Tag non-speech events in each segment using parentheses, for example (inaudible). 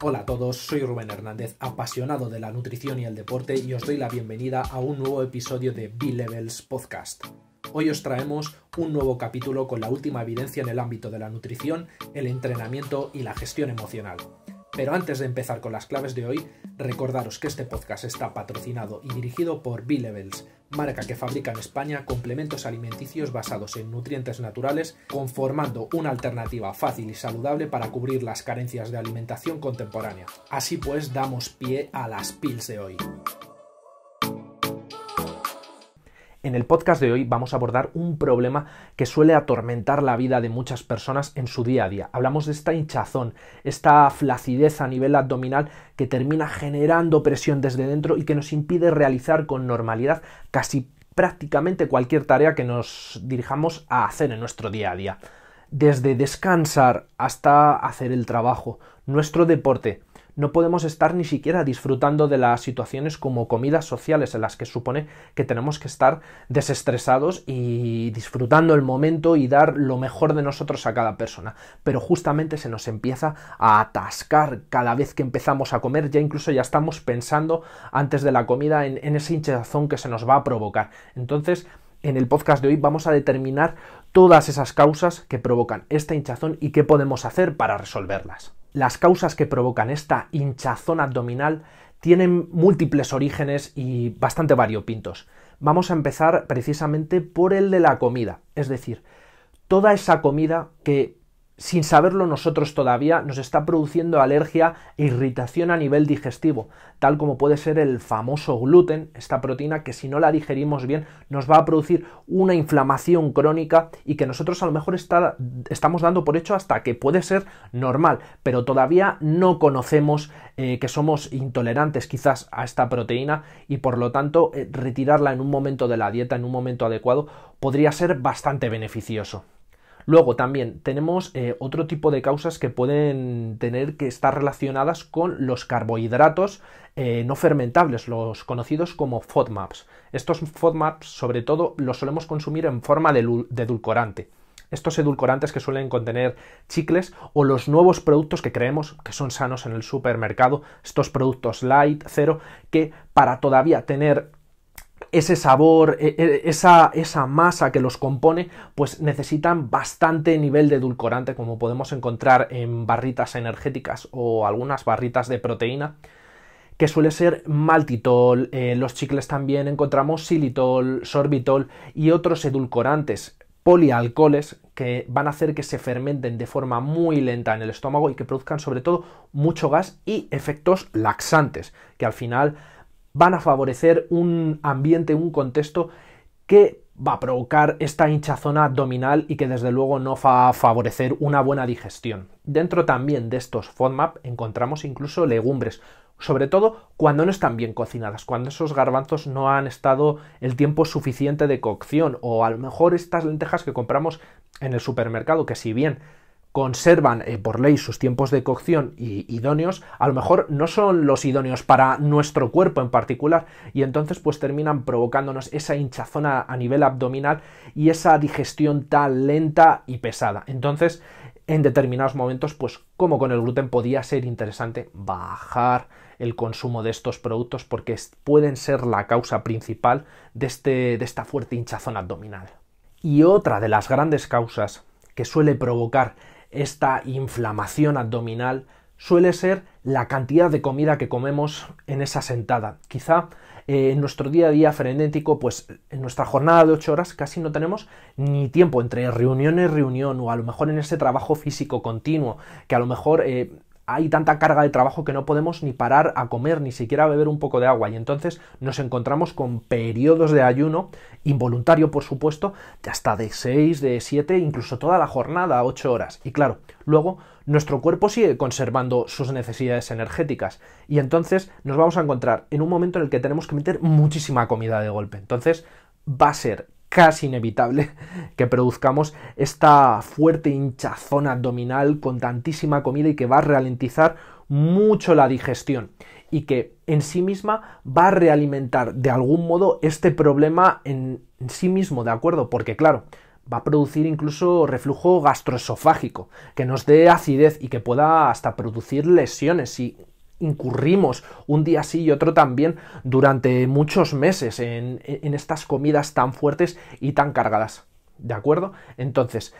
Hola a todos, soy Rubén Hernández, apasionado de la nutrición y el deporte y os doy la bienvenida a un nuevo episodio de B-Levels Podcast. Hoy os traemos un nuevo capítulo con la última evidencia en el ámbito de la nutrición, el entrenamiento y la gestión emocional. Pero antes de empezar con las claves de hoy, recordaros que este podcast está patrocinado y dirigido por B-Levels, marca que fabrica en España complementos alimenticios basados en nutrientes naturales, conformando una alternativa fácil y saludable para cubrir las carencias de alimentación contemporánea. Así pues, damos pie a las pills de hoy. En el podcast de hoy vamos a abordar un problema que suele atormentar la vida de muchas personas en su día a día. Hablamos de esta hinchazón, esta flacidez a nivel abdominal que termina generando presión desde dentro y que nos impide realizar con normalidad casi prácticamente cualquier tarea que nos dirijamos a hacer en nuestro día a día. Desde descansar hasta hacer el trabajo, nuestro deporte, no podemos estar ni siquiera disfrutando de las situaciones como comidas sociales en las que supone que tenemos que estar desestresados y disfrutando el momento y dar lo mejor de nosotros a cada persona. Pero justamente se nos empieza a atascar cada vez que empezamos a comer, ya incluso ya estamos pensando antes de la comida en, ese hinchazón que se nos va a provocar. Entonces, en el podcast de hoy vamos a determinar todas esas causas que provocan esta hinchazón y qué podemos hacer para resolverlas. Las causas que provocan esta hinchazón abdominal tienen múltiples orígenes y bastante variopintos. Vamos a empezar precisamente por el de la comida, es decir, toda esa comida que sin saberlo nosotros todavía, nos está produciendo alergia e irritación a nivel digestivo, tal como puede ser el famoso gluten, esta proteína que si no la digerimos bien nos va a producir una inflamación crónica y que nosotros a lo mejor estamos dando por hecho hasta que puede ser normal, pero todavía no conocemos eh, que somos intolerantes quizás a esta proteína y por lo tanto eh, retirarla en un momento de la dieta, en un momento adecuado, podría ser bastante beneficioso. Luego también tenemos eh, otro tipo de causas que pueden tener que estar relacionadas con los carbohidratos eh, no fermentables, los conocidos como FODMAPs. Estos FODMAPs sobre todo los solemos consumir en forma de, de edulcorante estos edulcorantes que suelen contener chicles o los nuevos productos que creemos que son sanos en el supermercado, estos productos light, cero, que para todavía tener ese sabor, e, e, esa, masa que los compone, pues necesitan bastante nivel de edulcorante, como podemos encontrar en barritas energéticas o algunas barritas de proteína que suele ser maltitol, en eh, los chicles también encontramos xilitol, sorbitol y otros edulcorantes polialcoholes que van a hacer que se fermenten de forma muy lenta en el estómago y que produzcan sobre todo mucho gas y efectos laxantes, que al final van a favorecer un ambiente, un contexto que va a provocar esta hinchazón abdominal y que desde luego no va a favorecer una buena digestión. Dentro también de estos FODMAP encontramos incluso legumbres, sobre todo cuando no están bien cocinadas, cuando esos garbanzos no han estado el tiempo suficiente de cocción o a lo mejor estas lentejas que compramos en el supermercado que si bien conservan eh, por ley sus tiempos de cocción y, idóneos, a lo mejor no son los idóneos para nuestro cuerpo en particular y entonces pues terminan provocándonos esa hinchazón a, nivel abdominal y esa digestión tan lenta y pesada. Entonces, en determinados momentos, pues como con el gluten podía ser interesante bajar el consumo de estos productos porque pueden ser la causa principal de, este, de esta fuerte hinchazón abdominal. Y otra de las grandes causas que suele provocar esta inflamación abdominal suele ser la cantidad de comida que comemos en esa sentada. Quizá eh, en nuestro día a día frenético, pues en nuestra jornada de 8 horas casi no tenemos ni tiempo entre reunión y reunión, o a lo mejor en ese trabajo físico continuo, que a lo mejor eh, hay tanta carga de trabajo que no podemos ni parar a comer, ni siquiera beber un poco de agua. Y entonces nos encontramos con periodos de ayuno, involuntario por supuesto, de hasta de 6, de 7, incluso toda la jornada, 8 horas. Y claro, luego nuestro cuerpo sigue conservando sus necesidades energéticas. Y entonces nos vamos a encontrar en un momento en el que tenemos que meter muchísima comida de golpe. Entonces va a ser casi inevitable (laughs) que produzcamos esta fuerte hinchazón abdominal con tantísima comida y que va a ralentizar mucho la digestión y que en sí misma va a realimentar de algún modo este problema en sí mismo, ¿de acuerdo? Porque claro, va a producir incluso reflujo gastroesofágico, que nos dé acidez y que pueda hasta producir lesiones y incurrimos un día sí y otro también durante muchos meses en, estas comidas tan fuertes y tan cargadas. ¿De acuerdo? Entonces,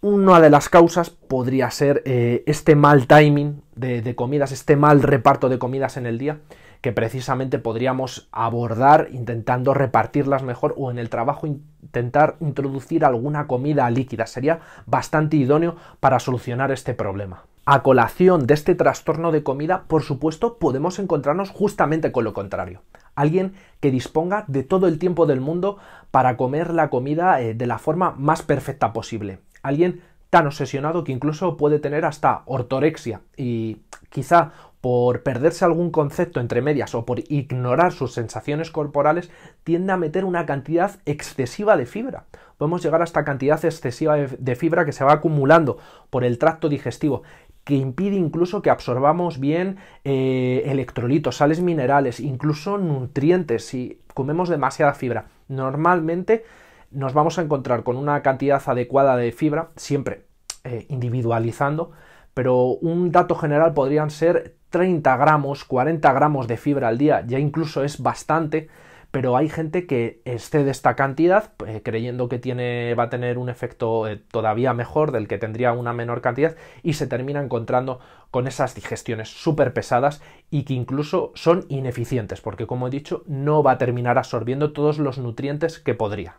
una de las causas podría ser eh, este mal timing de, comidas, este mal reparto de comidas en el día, que precisamente podríamos abordar intentando repartirlas mejor o en el trabajo intentar introducir alguna comida líquida. Sería bastante idóneo para solucionar este problema a colación de este trastorno de comida, por supuesto, podemos encontrarnos justamente con lo contrario. Alguien que disponga de todo el tiempo del mundo para comer la comida eh, de la forma más perfecta posible. Alguien tan obsesionado que incluso puede tener hasta ortorexia y quizá por perderse algún concepto entre medias o por ignorar sus sensaciones corporales, tiende a meter una cantidad excesiva de fibra. Podemos llegar a esta cantidad excesiva de fibra que se va acumulando por el tracto digestivo que impide incluso que absorbamos bien eh, electrolitos, sales minerales, incluso nutrientes si comemos demasiada fibra. Normalmente nos vamos a encontrar con una cantidad adecuada de fibra, siempre eh, individualizando, pero un dato general podrían ser 30 gramos, 40 gramos de fibra al día, ya incluso es bastante pero hay gente que excede esta cantidad eh, creyendo que va a tener un efecto eh, todavía mejor del que tendría una menor cantidad y se termina encontrando con esas digestiones súper pesadas y que incluso son ineficientes porque como he dicho no va a terminar absorbiendo todos los nutrientes que podría.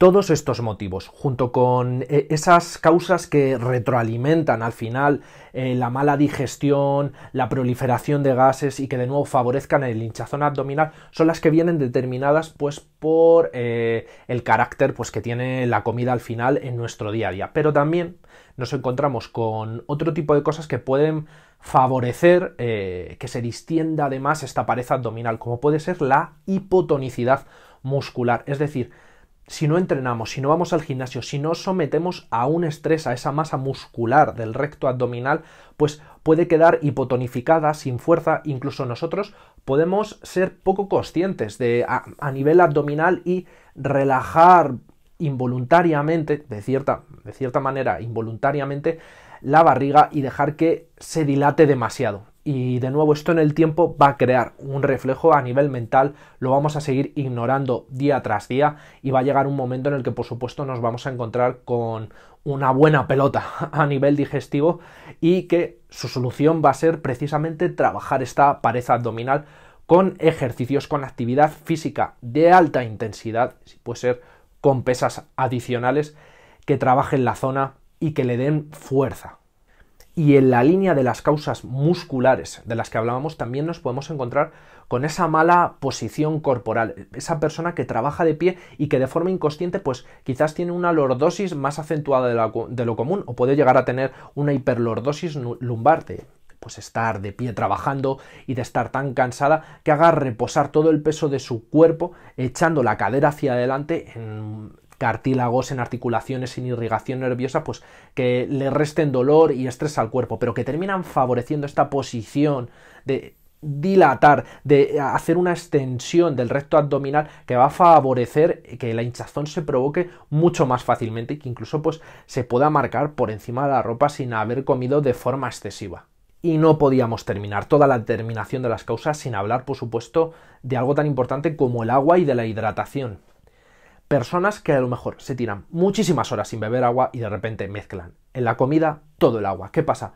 Todos estos motivos, junto con eh, esas causas que retroalimentan al final eh, la mala digestión, la proliferación de gases y que de nuevo favorezcan el hinchazón abdominal, son las que vienen determinadas pues por eh, el carácter pues, que tiene la comida al final en nuestro día a día. Pero también nos encontramos con otro tipo de cosas que pueden favorecer que se distienda además esta pared abdominal, como puede ser la hipotonicidad muscular, es decir, si no entrenamos, si no vamos al gimnasio, si no sometemos a un estrés a esa masa muscular del recto abdominal, pues puede quedar hipotonificada, sin fuerza, incluso nosotros podemos ser poco conscientes a, nivel abdominal y relajar involuntariamente, de cierta manera, involuntariamente, la barriga y dejar que se dilate demasiado y de nuevo esto en el tiempo va a crear un reflejo a nivel mental, lo vamos a seguir ignorando día tras día y va a llegar un momento en el que por supuesto nos vamos a encontrar con una buena pelota (laughs) a nivel digestivo y que su solución va a ser precisamente trabajar esta pared abdominal con ejercicios con actividad física de alta intensidad, si puede ser con pesas adicionales que trabajen la zona y que le den fuerza. Y en la línea de las causas musculares de las que hablábamos, también nos podemos encontrar con esa mala posición corporal, esa persona que trabaja de pie y que de forma inconsciente pues quizás tiene una lordosis más acentuada de, lo común o puede llegar a tener una hiperlordosis lumbar de pues estar de pie trabajando y de estar tan cansada que haga reposar todo el peso de su cuerpo echando la cadera hacia adelante en cartílagos, en articulaciones, sin irrigación nerviosa, pues que le resten dolor y estrés al cuerpo, pero que terminan favoreciendo esta posición de dilatar, de hacer una extensión del recto abdominal que va a favorecer que la hinchazón se provoque mucho más fácilmente y que incluso pues se pueda marcar por encima de la ropa sin haber comido de forma excesiva. Y no podíamos terminar toda la determinación de las causas sin hablar, por supuesto, de algo tan importante como el agua y de la hidratación personas que a lo mejor se tiran muchísimas horas sin beber agua y de repente mezclan en la comida todo el agua. ¿Qué pasa?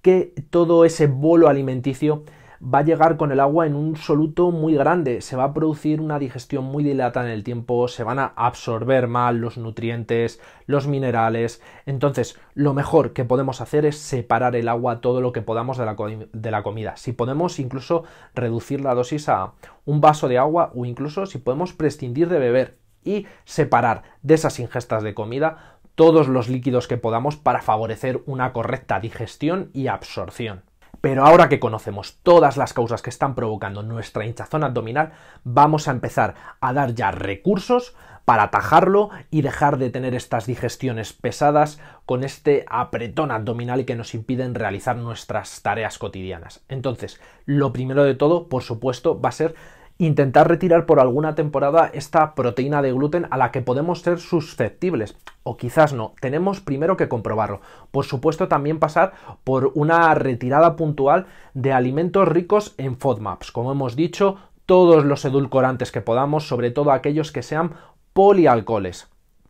Que todo ese bolo alimenticio va a llegar con el agua en un soluto muy grande, se va a producir una digestión muy dilata en el tiempo, se van a absorber mal los nutrientes, los minerales. Entonces, lo mejor que podemos hacer es separar el agua todo lo que podamos de la, de la comida. Si podemos incluso reducir la dosis a un vaso de agua o incluso si podemos prescindir de beber y separar de esas ingestas de comida todos los líquidos que podamos para favorecer una correcta digestión y absorción. Pero ahora que conocemos todas las causas que están provocando nuestra hinchazón abdominal, vamos a empezar a dar ya recursos para atajarlo y dejar de tener estas digestiones pesadas con este apretón abdominal que nos impiden realizar nuestras tareas cotidianas. Entonces, lo primero de todo, por supuesto, va a ser intentar retirar por alguna temporada esta proteína de gluten a la que podemos ser susceptibles. O quizás no, tenemos primero que comprobarlo. Por supuesto también pasar por una retirada puntual de alimentos ricos en FODMAPs, como hemos dicho, todos los edulcorantes que podamos, sobre todo aquellos que sean polialcoholes,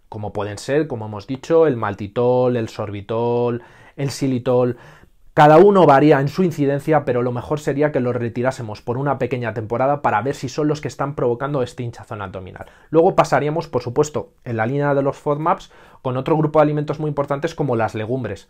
como pueden ser, como hemos dicho, el maltitol, el sorbitol, el xilitol, cada uno varía en su incidencia, pero lo mejor sería que los retirásemos por una pequeña temporada para ver si son los que están provocando este hinchazón abdominal. Luego pasaríamos, por supuesto, en la línea de los FODMAPs con otro grupo de alimentos muy importantes como las legumbres.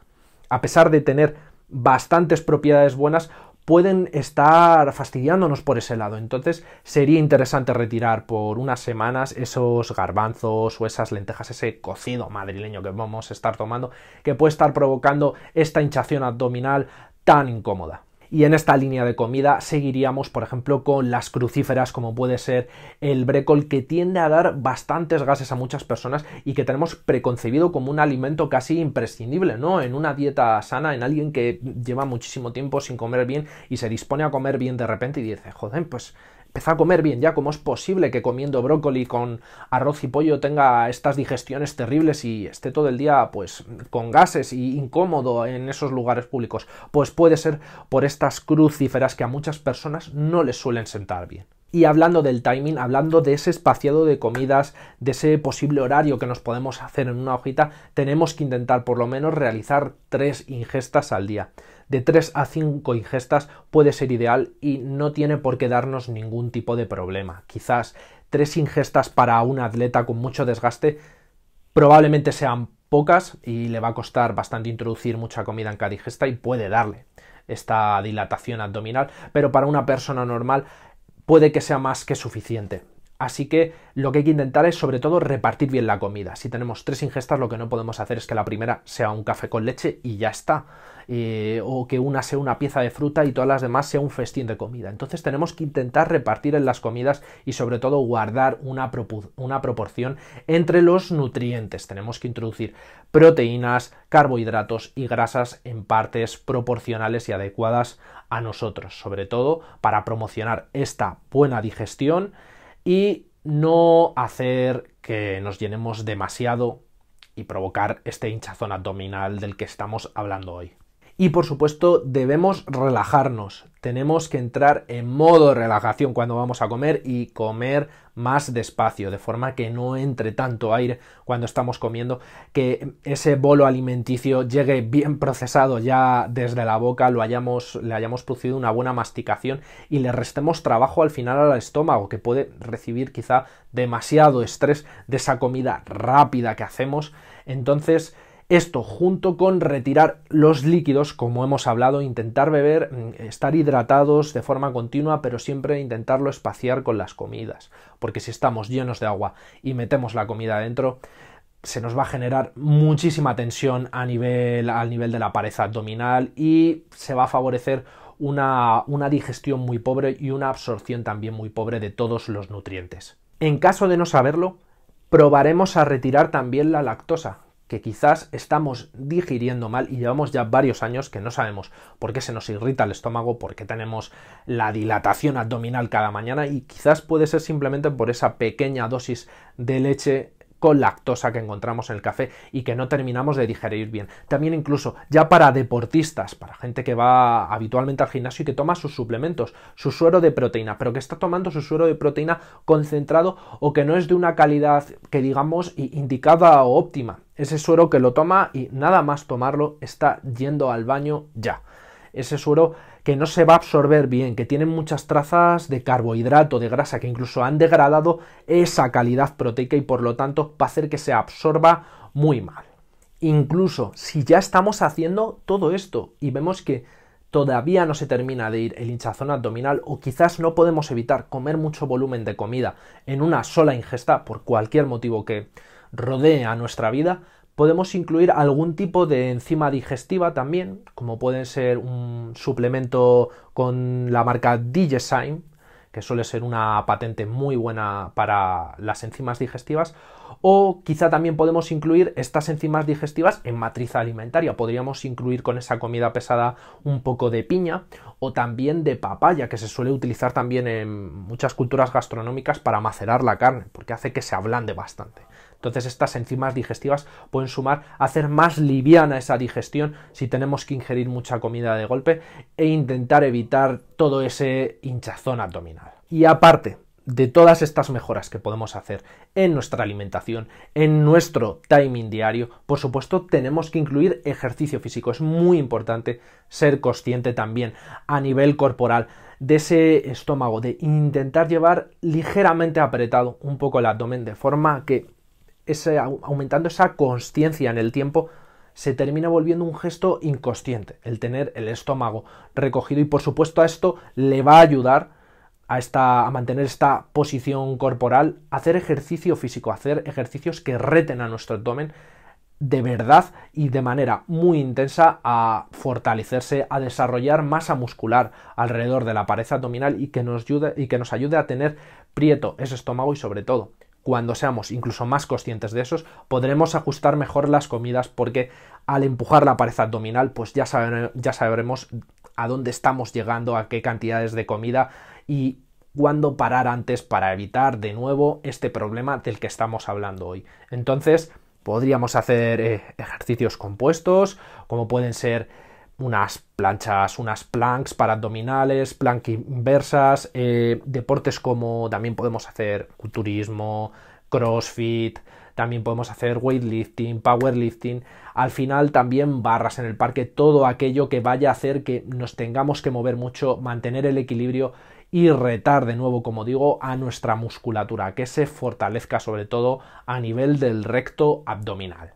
A pesar de tener bastantes propiedades buenas, pueden estar fastidiándonos por ese lado. Entonces sería interesante retirar por unas semanas esos garbanzos o esas lentejas, ese cocido madrileño que vamos a estar tomando, que puede estar provocando esta hinchación abdominal tan incómoda. Y en esta línea de comida seguiríamos, por ejemplo, con las crucíferas, como puede ser el brécol, que tiende a dar bastantes gases a muchas personas y que tenemos preconcebido como un alimento casi imprescindible, ¿no? En una dieta sana, en alguien que lleva muchísimo tiempo sin comer bien y se dispone a comer bien de repente y dice, joder, pues Empezar a comer bien ya, ¿cómo es posible que comiendo brócoli con arroz y pollo tenga estas digestiones terribles y esté todo el día pues con gases y incómodo en esos lugares públicos? Pues puede ser por estas crucíferas que a muchas personas no les suelen sentar bien. Y hablando del timing, hablando de ese espaciado de comidas, de ese posible horario que nos podemos hacer en una hojita, tenemos que intentar por lo menos realizar tres ingestas al día de 3 a 5 ingestas puede ser ideal y no tiene por qué darnos ningún tipo de problema. Quizás 3 ingestas para un atleta con mucho desgaste probablemente sean pocas y le va a costar bastante introducir mucha comida en cada ingesta y puede darle esta dilatación abdominal, pero para una persona normal puede que sea más que suficiente. Así que lo que hay que intentar es sobre todo repartir bien la comida. Si tenemos tres ingestas, lo que no podemos hacer es que la primera sea un café con leche y ya está. Eh, o que una sea una pieza de fruta y todas las demás sea un festín de comida. Entonces tenemos que intentar repartir en las comidas y sobre todo guardar una proporción entre los nutrientes. Tenemos que introducir proteínas, carbohidratos y grasas en partes proporcionales y adecuadas a nosotros, sobre todo para promocionar esta buena digestión y no hacer que nos llenemos demasiado y provocar este hinchazón abdominal del que estamos hablando hoy. Y por supuesto debemos relajarnos, tenemos que entrar en modo relajación cuando vamos a comer y comer más despacio, de forma que no entre tanto aire cuando estamos comiendo, que ese bolo alimenticio llegue bien procesado ya desde la boca, lo hayamos, le hayamos producido una buena masticación y le restemos trabajo al final al estómago, que puede recibir quizá demasiado estrés de esa comida rápida que hacemos. Entonces, esto junto con retirar los líquidos, como hemos hablado, intentar beber, mm, estar hidratados de forma continua, pero siempre intentarlo espaciar con las comidas, porque si estamos llenos de agua y metemos la comida dentro, se nos va a generar muchísima tensión a nivel, al nivel de la pared abdominal y se va a favorecer una, una digestión muy pobre y una absorción también muy pobre de todos los nutrientes. En caso de no saberlo, probaremos a retirar también la lactosa que quizás estamos digiriendo mal y llevamos ya varios años que no sabemos por qué se nos irrita el estómago, por qué tenemos la dilatación abdominal cada mañana y quizás puede ser simplemente por esa pequeña dosis de leche con lactosa que encontramos en el café y que no terminamos de digerir bien. También incluso ya para deportistas, para gente que va habitualmente al gimnasio y que toma sus suplementos, su suero de proteína, pero que está tomando su suero de proteína concentrado o que no es de una calidad que digamos indicada o óptima. Ese suero que lo toma y nada más tomarlo está yendo al baño ya. Ese suero que no se va a absorber bien, que tiene muchas trazas de carbohidrato, de grasa, que incluso han degradado esa calidad proteica y por lo tanto va a hacer que se absorba muy mal. Incluso si ya estamos haciendo todo esto y vemos que todavía no se termina de ir el hinchazón abdominal o quizás no podemos evitar comer mucho volumen de comida en una sola ingesta por cualquier motivo que, rodea nuestra vida, podemos incluir algún tipo de enzima digestiva también, como pueden ser un suplemento con la marca Digesign, que suele ser una patente muy buena para las enzimas digestivas, o quizá también podemos incluir estas enzimas digestivas en matriz alimentaria. Podríamos incluir con esa comida pesada un poco de piña o también de papaya, que se suele utilizar también en muchas culturas gastronómicas para macerar la carne, porque hace que se ablande bastante. Entonces estas enzimas digestivas pueden sumar hacer más liviana esa digestión si tenemos que ingerir mucha comida de golpe e intentar evitar todo ese hinchazón abdominal. Y aparte, de todas estas mejoras que podemos hacer en nuestra alimentación, en nuestro timing diario, por supuesto tenemos que incluir ejercicio físico. Es muy importante ser consciente también a nivel corporal de ese estómago, de intentar llevar ligeramente apretado un poco el abdomen de forma que aumentando esa conciencia en el tiempo, se termina volviendo un gesto inconsciente, el tener el estómago recogido y por supuesto a esto le va a ayudar a, mantener esta posición corporal, hacer ejercicio físico, hacer ejercicios que reten a nuestro abdomen de verdad y de manera muy intensa a fortalecerse, a desarrollar masa muscular alrededor de la pared abdominal y y que nos ayude a tener prieto ese estómago y sobre todo cuando seamos incluso más conscientes de esos, podremos ajustar mejor las comidas porque al empujar la pared abdominal, pues ya, sabremos a dónde estamos llegando, a qué cantidades de comida y cuándo parar antes para evitar de nuevo este problema del que estamos hablando hoy. Entonces, podríamos hacer eh, ejercicios compuestos, como pueden ser unas planchas, unas planks para abdominales, plank inversas, eh, deportes como también podemos hacer culturismo, crossfit, también podemos hacer weightlifting, powerlifting, al final también barras en el parque, todo aquello que vaya a hacer que nos tengamos que mover mucho, mantener el equilibrio y retar de nuevo, como digo, a nuestra musculatura, que se fortalezca sobre todo a nivel del recto abdominal.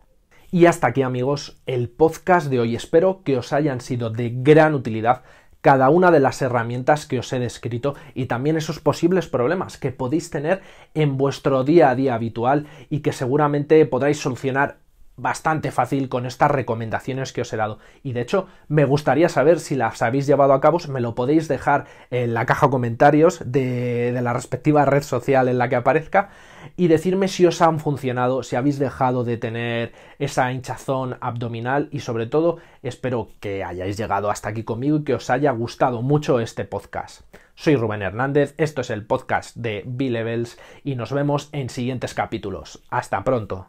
Y hasta aquí amigos el podcast de hoy. Espero que os hayan sido de gran utilidad cada una de las herramientas que os he descrito y también esos posibles problemas que podéis tener en vuestro día a día habitual y que seguramente podréis solucionar bastante fácil con estas recomendaciones que os he dado. Y de hecho, me gustaría saber si las habéis llevado a cabo, me lo podéis dejar en la caja de comentarios de, de la respectiva red social en la que aparezca y decirme si os han funcionado, si habéis dejado de tener esa hinchazón abdominal y sobre todo espero que hayáis llegado hasta aquí conmigo y que os haya gustado mucho este podcast. Soy Rubén Hernández, esto es el podcast de B-Levels y nos vemos en siguientes capítulos. Hasta pronto.